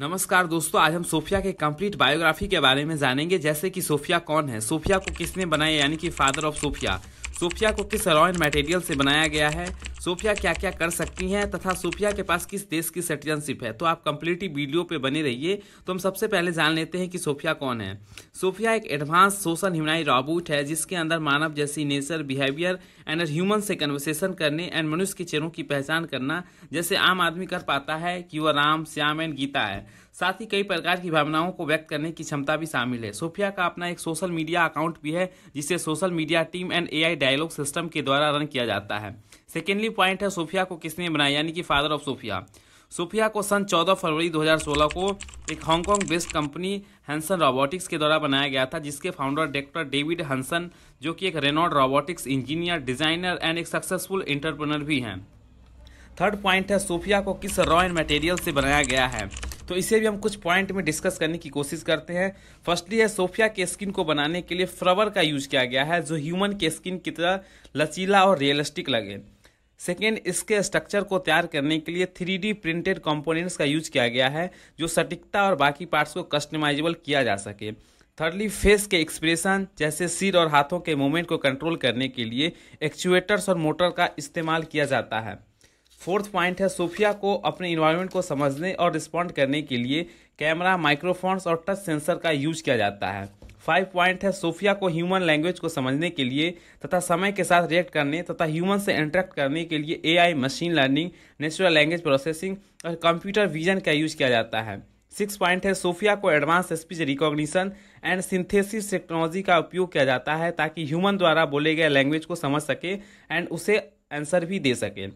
नमस्कार दोस्तों आज हम सोफिया के कंप्लीट बायोग्राफी के बारे में जानेंगे जैसे कि सोफिया कौन है सोफिया को किसने बनाया यानी कि फादर ऑफ सोफिया सोफिया को किस रॉयल मटेरियल से बनाया गया है सोफिया क्या क्या कर सकती हैं तथा सोफिया के पास किस देश की सिटीजनशिप है तो आप कंप्लीटली वीडियो पे बने रहिए तो हम सबसे पहले जान लेते हैं कि सोफिया कौन है सोफिया एक एडवांस सोशल ह्यूमनाई रॉबोट है जिसके अंदर मानव जैसी नेचर बिहेवियर एंड ह्यूमन से कन्वर्सेशन करने एंड मनुष्य के चेहरों की पहचान करना जैसे आम आदमी कर पाता है कि वह राम श्याम एंड गीता है साथ ही कई प्रकार की भावनाओं को व्यक्त करने की क्षमता भी शामिल है सोफिया का अपना एक सोशल मीडिया अकाउंट भी है जिसे social media team and AI dialogue system के द्वारा रन किया जाता है सेकेंडली पॉइंट है सोफिया को किसने बनाया यानी कि फादर ऑफ सोफिया सोफिया को सन 14 फरवरी 2016 को एक Hong Kong based company Hanson robotics के द्वारा बनाया गया था जिसके फाउंडर डॉक्टर डेविड हंसन जो कि एक renowned robotics engineer designer and एक सक्सेसफुल इंटरप्रनर भी हैं थर्ड पॉइंट है सोफिया को किस रॉ एंड मटेरियल से बनाया गया है तो इसे भी हम कुछ पॉइंट में डिस्कस करने की कोशिश करते हैं फर्स्टली है सोफिया के स्किन को बनाने के लिए फ्लवर का यूज किया गया है जो ह्यूमन के स्किन की तरह लचीला और रियलिस्टिक लगे सेकेंड इसके स्ट्रक्चर को तैयार करने के लिए थ्री प्रिंटेड कंपोनेंट्स का यूज किया गया है जो सटीकता और बाकी पार्ट्स को कस्टमाइजेबल किया जा सके थर्डली फेस के एक्सप्रेशन जैसे सिर और हाथों के मूवमेंट को कंट्रोल करने के लिए एक्चुएटर्स और मोटर का इस्तेमाल किया जाता है फोर्थ पॉइंट है सोफिया को अपने इन्वायरमेंट को समझने और रिस्पॉन्ड करने के लिए कैमरा माइक्रोफोन्स और टच सेंसर का यूज किया जाता है फाइव पॉइंट है सोफिया को ह्यूमन लैंग्वेज को समझने के लिए तथा समय के साथ रिएक्ट करने तथा ह्यूमन से इंटरेक्ट करने के लिए AI machine learning natural language processing और कंप्यूटर विजन का यूज किया जाता है सिक्स पॉइंट है सोफिया को advance speech recognition and synthesis technology का उपयोग किया जाता है ताकि ह्यूमन द्वारा बोले गए लैंग्वेज को समझ सके एंड उसे आंसर भी दे सके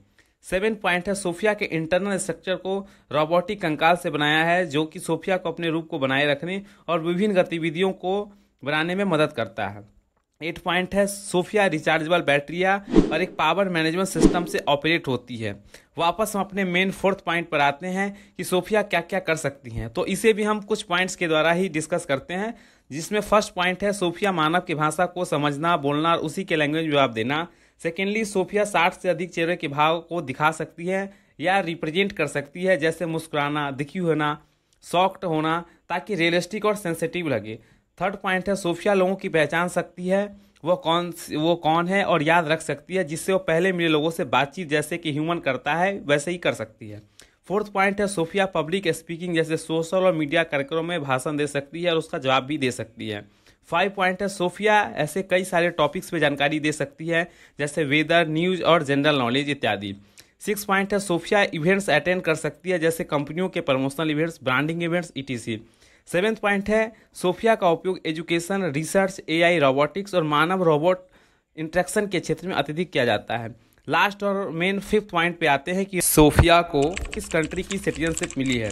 सेवन पॉइंट है सोफिया के इंटरनल स्ट्रक्चर को रोबोटिक कंकाल से बनाया है जो कि सोफिया को अपने रूप को बनाए रखने और विभिन्न गतिविधियों को बनाने में मदद करता है एट पॉइंट है सोफिया रिचार्जेबल बैटरिया और एक पावर मैनेजमेंट सिस्टम से ऑपरेट होती है वापस हम अपने मेन फोर्थ पॉइंट पर आते हैं कि सोफिया क्या क्या कर सकती हैं तो इसे भी हम कुछ पॉइंट्स के द्वारा ही डिस्कस करते हैं जिसमें फर्स्ट पॉइंट है सोफिया मानव की भाषा को समझना बोलना और उसी के लैंग्वेज जवाब देना सेकेंडली सोफिया साठ से अधिक चेहरे के भाव को दिखा सकती है या रिप्रेजेंट कर सकती है जैसे मुस्कुराना दिखी होना सॉफ्ट होना ताकि रियलिस्टिक और सेंसिटिव लगे थर्ड पॉइंट है सोफिया लोगों की पहचान सकती है वो कौन वो कौन है और याद रख सकती है जिससे वो पहले मिले लोगों से बातचीत जैसे कि ह्यूमन करता है वैसे ही कर सकती है फोर्थ पॉइंट है सोफिया पब्लिक स्पीकिंग जैसे सोशल और मीडिया कार्यक्रम में भाषण दे सकती है और उसका जवाब भी दे सकती है फाइव पॉइंट है सोफिया ऐसे कई सारे टॉपिक्स पे जानकारी दे सकती है जैसे वेदर न्यूज और जनरल नॉलेज इत्यादि सिक्स पॉइंट है सोफिया इवेंट्स अटेंड कर सकती है जैसे कंपनियों के promotional events branding events ETC seventh point है सोफिया का उपयोग एजुकेशन रिसर्च एआई रोबोटिक्स और मानव रोबोट इंट्रैक्शन के क्षेत्र में अत्यधिक किया जाता है लास्ट और मेन फिफ्थ पॉइंट पे आते हैं कि सोफिया को किस कंट्री की सिटीजनशिप मिली है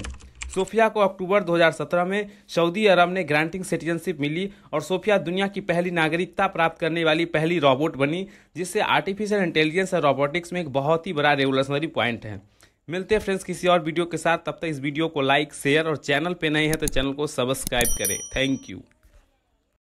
सोफिया को अक्टूबर 2017 में सऊदी अरब ने ग्रांटिंग सिटीजनशिप मिली और सोफिया दुनिया की पहली नागरिकता प्राप्त करने वाली पहली रोबोट बनी जिससे आर्टिफिशियल इंटेलिजेंस और रोबोटिक्स में एक बहुत ही बड़ा रेवोल्यूशनरी पॉइंट है मिलते हैं फ्रेंड्स किसी और वीडियो के साथ तब तक इस वीडियो को लाइक शेयर और चैनल पर नहीं है तो चैनल को सब्सक्राइब करें थैंक यू